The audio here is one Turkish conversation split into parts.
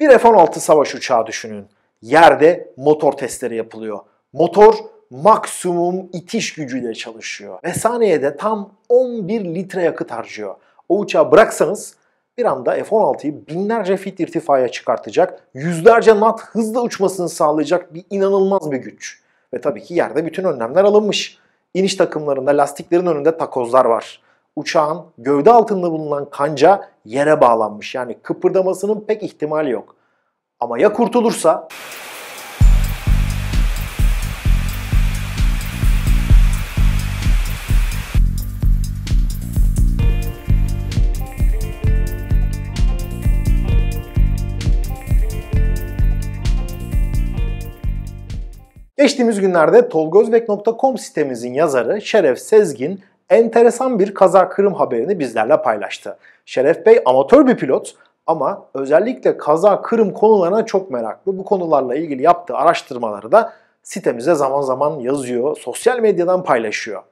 Bir F-16 savaş uçağı düşünün. Yerde motor testleri yapılıyor. Motor maksimum itiş gücüyle çalışıyor. Ve saniyede tam 11 litre yakıt harcıyor. O uçağı bıraksanız bir anda F-16'yı binlerce fit irtifaya çıkartacak, yüzlerce nat hızla uçmasını sağlayacak bir inanılmaz bir güç. Ve tabii ki yerde bütün önlemler alınmış. İniş takımlarında lastiklerin önünde takozlar var. Uçağın gövde altında bulunan kanca yere bağlanmış. Yani kıpırdamasının pek ihtimali yok. Ama ya kurtulursa? Geçtiğimiz günlerde tolgozbek.com sitemizin yazarı Şeref Sezgin enteresan bir kaza kırım haberini bizlerle paylaştı. Şeref Bey amatör bir pilot ama özellikle kaza, kırım konularına çok meraklı. Bu konularla ilgili yaptığı araştırmaları da sitemize zaman zaman yazıyor, sosyal medyadan paylaşıyor.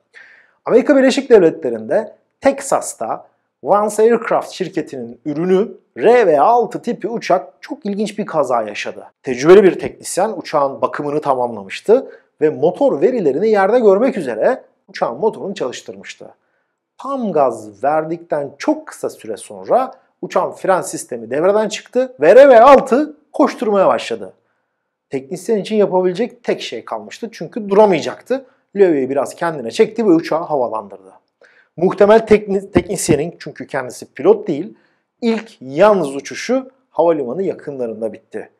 Amerika Birleşik Devletleri'nde Texas'ta Vance Aircraft şirketinin ürünü RV-6 tipi uçak çok ilginç bir kaza yaşadı. Tecrübeli bir teknisyen uçağın bakımını tamamlamıştı ve motor verilerini yerde görmek üzere uçağın motorunu çalıştırmıştı tam gaz verdikten çok kısa süre sonra uçan fren sistemi devreden çıktı ve RV6 koşturmaya başladı. Teknisyen için yapabilecek tek şey kalmıştı çünkü duramayacaktı. Löve'yi biraz kendine çekti ve uçağı havalandırdı. Muhtemel teknisyenin çünkü kendisi pilot değil, ilk yalnız uçuşu havalimanı yakınlarında bitti.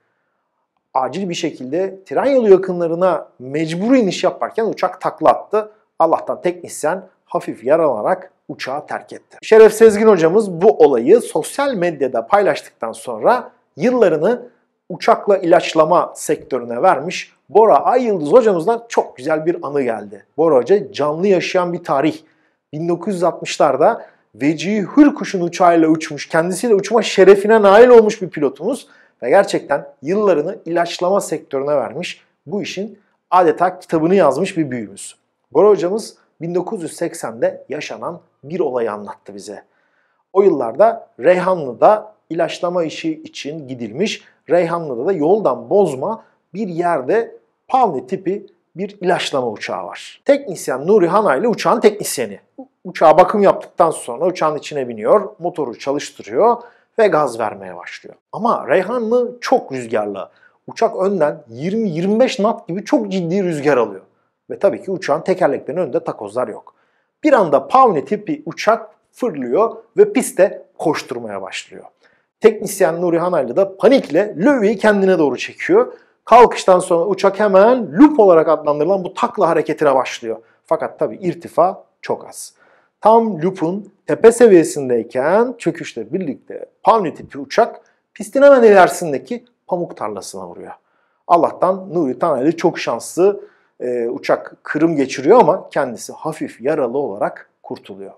Acil bir şekilde tren yolu yakınlarına mecbur iniş yaparken uçak takla attı. Allah'tan teknisyen hafif yaralanarak uçağı terk etti. Şeref Sezgin hocamız bu olayı sosyal medyada paylaştıktan sonra yıllarını uçakla ilaçlama sektörüne vermiş Bora Ay Yıldız hocamızdan çok güzel bir anı geldi. Bora Hoca canlı yaşayan bir tarih. 1960'larda Vecihi Hür kuşun uçağıyla uçmuş, kendisiyle uçma şerefine nail olmuş bir pilotumuz ve gerçekten yıllarını ilaçlama sektörüne vermiş, bu işin adeta kitabını yazmış bir büyüğümüz. Bora hocamız 1980'de yaşanan bir olayı anlattı bize. O yıllarda Reyhanlı'da ilaçlama işi için gidilmiş, Reyhanlı'da da yoldan bozma bir yerde Palmi tipi bir ilaçlama uçağı var. Teknisyen Nuri Hana ile uçağın teknisyeni. Uçağa bakım yaptıktan sonra uçağın içine biniyor, motoru çalıştırıyor ve gaz vermeye başlıyor. Ama Reyhanlı çok rüzgarlı. Uçak önden 20-25 knot gibi çok ciddi rüzgar alıyor. Ve tabii ki uçağın tekerleklerinin önünde takozlar yok. Bir anda Pavni tipi uçak fırlıyor ve piste koşturmaya başlıyor. Teknisyen Nuri Hanaylı da panikle Löwy'i kendine doğru çekiyor. Kalkıştan sonra uçak hemen loop olarak adlandırılan bu takla hareketine başlıyor. Fakat tabii irtifa çok az. Tam loop'un tepe seviyesindeyken çöküşle birlikte Pavni tipi uçak pistin hemen ilerisindeki pamuk tarlasına vuruyor. Allah'tan Nuri Tanaylı çok şanslı e, uçak kırım geçiriyor ama kendisi hafif yaralı olarak kurtuluyor.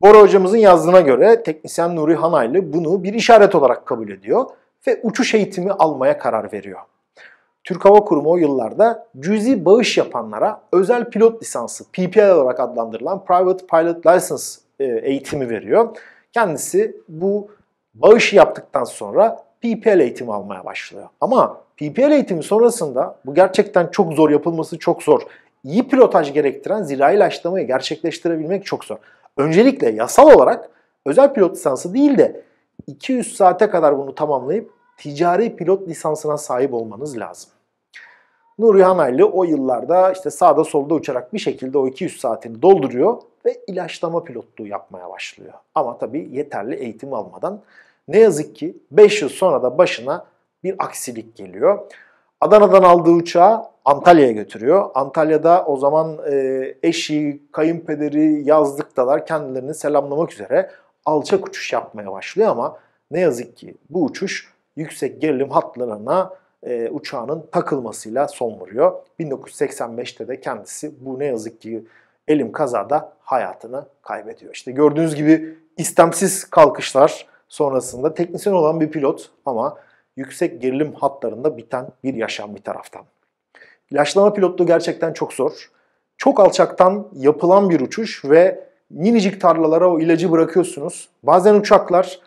Bora hocamızın yazdığına göre teknisyen Nuri Hanaylı bunu bir işaret olarak kabul ediyor ve uçuş eğitimi almaya karar veriyor. Türk Hava Kurumu o yıllarda cüzi bağış yapanlara özel pilot lisansı PPL olarak adlandırılan Private Pilot License e, eğitimi veriyor. Kendisi bu bağışı yaptıktan sonra PPL eğitimi almaya başlıyor. Ama PPL eğitimi sonrasında bu gerçekten çok zor yapılması çok zor. İyi pilotaj gerektiren zirai ilaçlamayı gerçekleştirebilmek çok zor. Öncelikle yasal olarak özel pilot lisansı değil de 200 saate kadar bunu tamamlayıp ticari pilot lisansına sahip olmanız lazım. Nuri Hanaylı o yıllarda işte sağda solda uçarak bir şekilde o 200 saatini dolduruyor ve ilaçlama pilotluğu yapmaya başlıyor. Ama tabii yeterli eğitim almadan ne yazık ki 5 yıl sonra da başına bir aksilik geliyor. Adana'dan aldığı uçağı Antalya'ya götürüyor. Antalya'da o zaman e, eşi, kayınpederi yazlıktalar kendilerini selamlamak üzere alçak uçuş yapmaya başlıyor ama ne yazık ki bu uçuş yüksek gerilim hatlarına e, uçağının takılmasıyla son vuruyor. 1985'te de kendisi bu ne yazık ki elim kazada hayatını kaybediyor. İşte gördüğünüz gibi istemsiz kalkışlar sonrasında teknisyen olan bir pilot ama yüksek gerilim hatlarında biten bir yaşam bir taraftan. İlaçlama pilotluğu gerçekten çok zor. Çok alçaktan yapılan bir uçuş ve minicik tarlalara o ilacı bırakıyorsunuz. Bazen uçaklar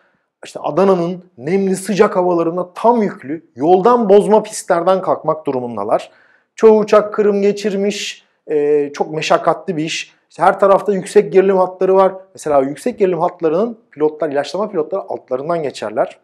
işte Adana'nın nemli sıcak havalarında tam yüklü yoldan bozma pistlerden kalkmak durumundalar. Çoğu uçak kırım geçirmiş, e, çok meşakkatli bir iş. İşte her tarafta yüksek gerilim hatları var. Mesela yüksek gerilim hatlarının pilotlar, ilaçlama pilotları altlarından geçerler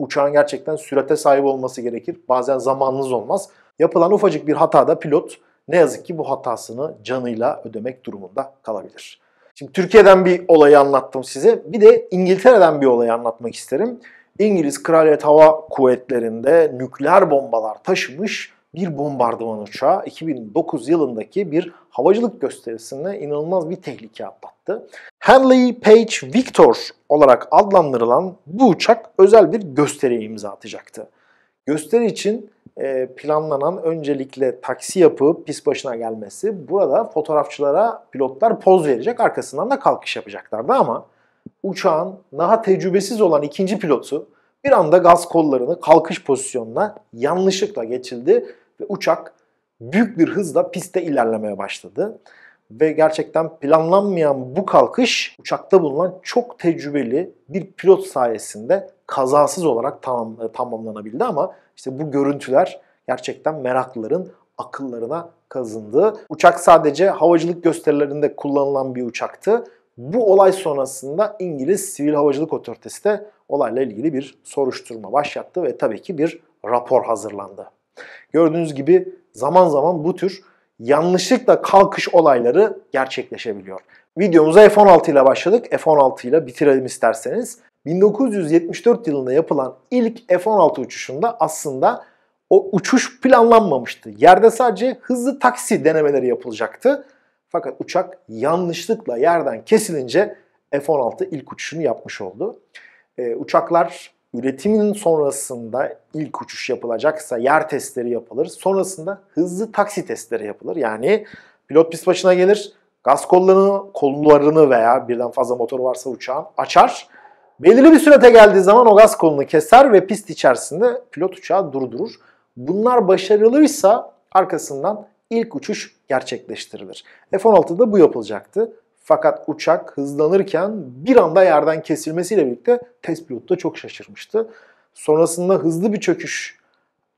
uçağın gerçekten sürate sahip olması gerekir. Bazen zamanınız olmaz. Yapılan ufacık bir hatada pilot ne yazık ki bu hatasını canıyla ödemek durumunda kalabilir. Şimdi Türkiye'den bir olayı anlattım size. Bir de İngiltere'den bir olayı anlatmak isterim. İngiliz Kraliyet Hava Kuvvetleri'nde nükleer bombalar taşımış bir bombardıman uçağı 2009 yılındaki bir havacılık gösterisinde inanılmaz bir tehlike atlattı. Henley Page Victor olarak adlandırılan bu uçak özel bir gösteriye imza atacaktı. Gösteri için e, planlanan öncelikle taksi yapıp pis başına gelmesi burada fotoğrafçılara pilotlar poz verecek arkasından da kalkış yapacaklardı ama uçağın daha tecrübesiz olan ikinci pilotu bir anda gaz kollarını kalkış pozisyonuna yanlışlıkla geçildi ve uçak büyük bir hızla piste ilerlemeye başladı. Ve gerçekten planlanmayan bu kalkış uçakta bulunan çok tecrübeli bir pilot sayesinde kazasız olarak tamam, e, tamamlanabildi ama işte bu görüntüler gerçekten meraklıların akıllarına kazındı. Uçak sadece havacılık gösterilerinde kullanılan bir uçaktı. Bu olay sonrasında İngiliz Sivil Havacılık Otoritesi de olayla ilgili bir soruşturma başlattı ve tabii ki bir rapor hazırlandı. Gördüğünüz gibi zaman zaman bu tür yanlışlıkla kalkış olayları gerçekleşebiliyor. Videomuza F-16 ile başladık. F-16 ile bitirelim isterseniz. 1974 yılında yapılan ilk F-16 uçuşunda aslında o uçuş planlanmamıştı. Yerde sadece hızlı taksi denemeleri yapılacaktı. Fakat uçak yanlışlıkla yerden kesilince F-16 ilk uçuşunu yapmış oldu. E, uçaklar üretimin sonrasında ilk uçuş yapılacaksa yer testleri yapılır. Sonrasında hızlı taksi testleri yapılır. Yani pilot pist başına gelir, gaz kollarını, kollarını veya birden fazla motor varsa uçağın açar. Belirli bir sürete geldiği zaman o gaz kolunu keser ve pist içerisinde pilot uçağı durdurur. Bunlar başarılıysa arkasından ilk uçuş gerçekleştirilir. F-16'da bu yapılacaktı. Fakat uçak hızlanırken bir anda yerden kesilmesiyle birlikte test pilotu da çok şaşırmıştı. Sonrasında hızlı bir çöküş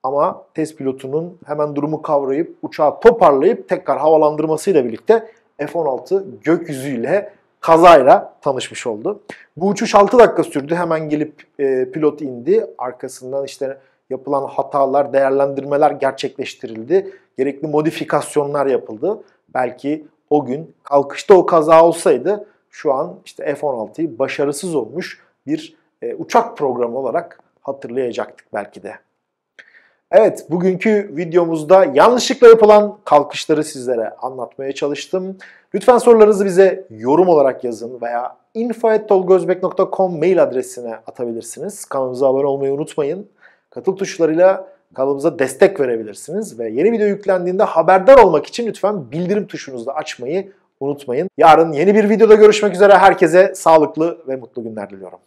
ama test pilotunun hemen durumu kavrayıp uçağı toparlayıp tekrar havalandırmasıyla birlikte F-16 gökyüzüyle kazayla tanışmış oldu. Bu uçuş 6 dakika sürdü. Hemen gelip e, pilot indi. Arkasından işte yapılan hatalar, değerlendirmeler gerçekleştirildi. Gerekli modifikasyonlar yapıldı. Belki o gün kalkışta o kaza olsaydı şu an işte F-16'yı başarısız olmuş bir e, uçak programı olarak hatırlayacaktık belki de. Evet, bugünkü videomuzda yanlışlıkla yapılan kalkışları sizlere anlatmaya çalıştım. Lütfen sorularınızı bize yorum olarak yazın veya info.tolgozbek.com mail adresine atabilirsiniz. Kanalımıza abone olmayı unutmayın. Katıl tuşlarıyla Kanalımıza destek verebilirsiniz ve yeni video yüklendiğinde haberdar olmak için lütfen bildirim tuşunuzu da açmayı unutmayın. Yarın yeni bir videoda görüşmek üzere herkese sağlıklı ve mutlu günler diliyorum.